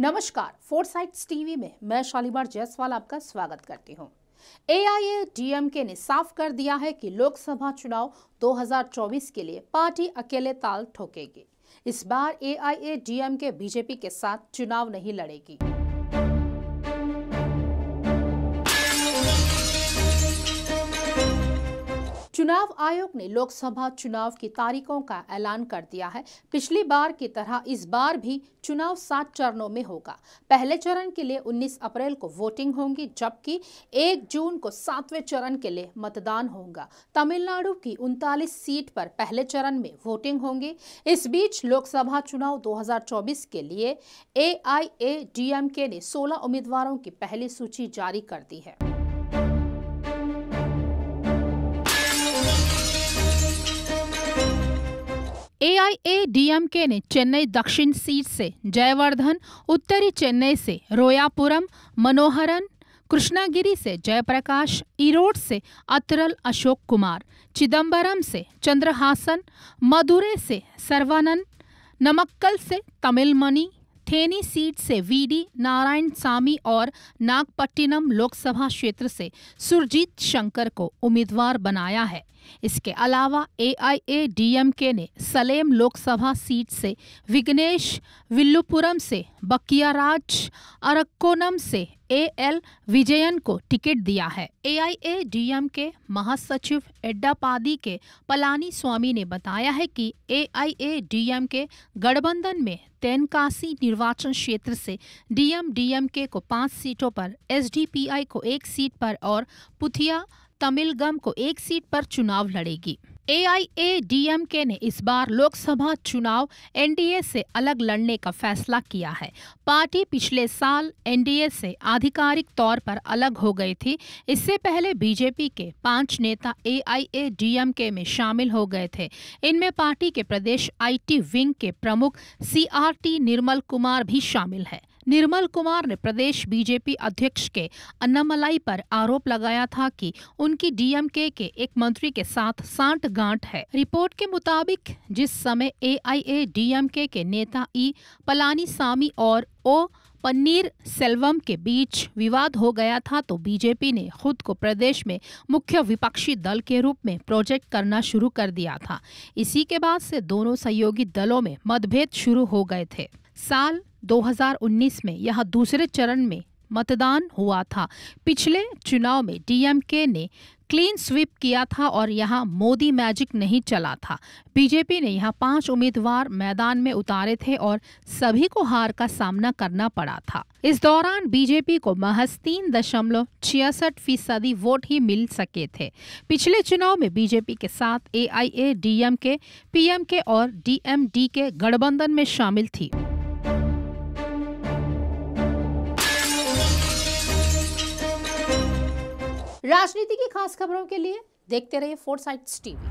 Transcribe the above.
नमस्कार फोरसाइट्स टीवी में मैं शालीमार जायसवाल आपका स्वागत करती हूं। एआईए डीएमके ने साफ कर दिया है कि लोकसभा चुनाव 2024 के लिए पार्टी अकेले ताल ठोकेगी इस बार एआईए डीएमके बीजेपी के साथ चुनाव नहीं लड़ेगी चुनाव आयोग ने लोकसभा चुनाव की तारीखों का ऐलान कर दिया है पिछली बार की तरह इस बार भी चुनाव सात चरणों में होगा पहले चरण के लिए 19 अप्रैल को वोटिंग होगी जबकि 1 जून को सातवें चरण के लिए मतदान होगा तमिलनाडु की उनतालीस सीट पर पहले चरण में वोटिंग होंगी इस बीच लोकसभा चुनाव दो के लिए ए ने सोलह उम्मीदवारों की पहली सूची जारी कर दी है एआईएडीएमके ने चेन्नई दक्षिण सीट से जयवर्धन उत्तरी चेन्नई से रोयापुरम मनोहरन कृष्णागिरी से जयप्रकाश ईरोड से अतरल अशोक कुमार चिदम्बरम से चंद्रहासन मदुरे से सर्वानंद नमक्कल से तमिलमणि थेनी सीट से वीडी नारायण सामी और नागपट्टिनम लोकसभा क्षेत्र से सुरजीत शंकर को उम्मीदवार बनाया है इसके अलावा एआईएडीएमके ने सलेम लोकसभा सीट से विघ्नेश विल्लुपुरम से बकियाराज अरक्कोनम से ए एल विजयन को टिकट दिया है एआईए एम के महासचिव एड्डापादी के पलानी स्वामी ने बताया है कि एआईए एम के गठबंधन में तेनकासी निर्वाचन क्षेत्र से डीएम एम के को पाँच सीटों पर एसडीपीआई को एक सीट पर और पुथिया तमिलगम को एक सीट पर चुनाव लड़ेगी एआईएडीएमके ने इस बार लोकसभा चुनाव एनडीए से अलग लड़ने का फैसला किया है पार्टी पिछले साल एनडीए से आधिकारिक तौर पर अलग हो गई थी इससे पहले बीजेपी के पांच नेता एआईएडीएमके में शामिल हो गए थे इनमें पार्टी के प्रदेश आईटी विंग के प्रमुख सीआरटी निर्मल कुमार भी शामिल है निर्मल कुमार ने प्रदेश बीजेपी अध्यक्ष के अन्नामलाई पर आरोप लगाया था कि उनकी डीएमके के एक मंत्री के साथ सांट गांठ है रिपोर्ट के मुताबिक जिस समय एआईए डीएमके के नेता ई पलानी सामी और ओ पन्नीर सेल्वम के बीच विवाद हो गया था तो बीजेपी ने खुद को प्रदेश में मुख्य विपक्षी दल के रूप में प्रोजेक्ट करना शुरू कर दिया था इसी के बाद से दोनों सहयोगी दलों में मतभेद शुरू हो गए थे साल 2019 में यह दूसरे चरण में मतदान हुआ था पिछले चुनाव में डीएमके ने क्लीन स्वीप किया था और यहां मोदी मैजिक नहीं चला था बीजेपी ने यहां पांच उम्मीदवार मैदान में उतारे थे और सभी को हार का सामना करना पड़ा था इस दौरान बीजेपी को महज तीन दशमलव छियासठ फीसदी वोट ही मिल सके थे पिछले चुनाव में बीजेपी के साथ एआईए, डीएमके, पीएमके और डीएमडी के गठबंधन में शामिल थी राजनीति की खास खबरों के लिए देखते रहिए फोर साइट्स टीवी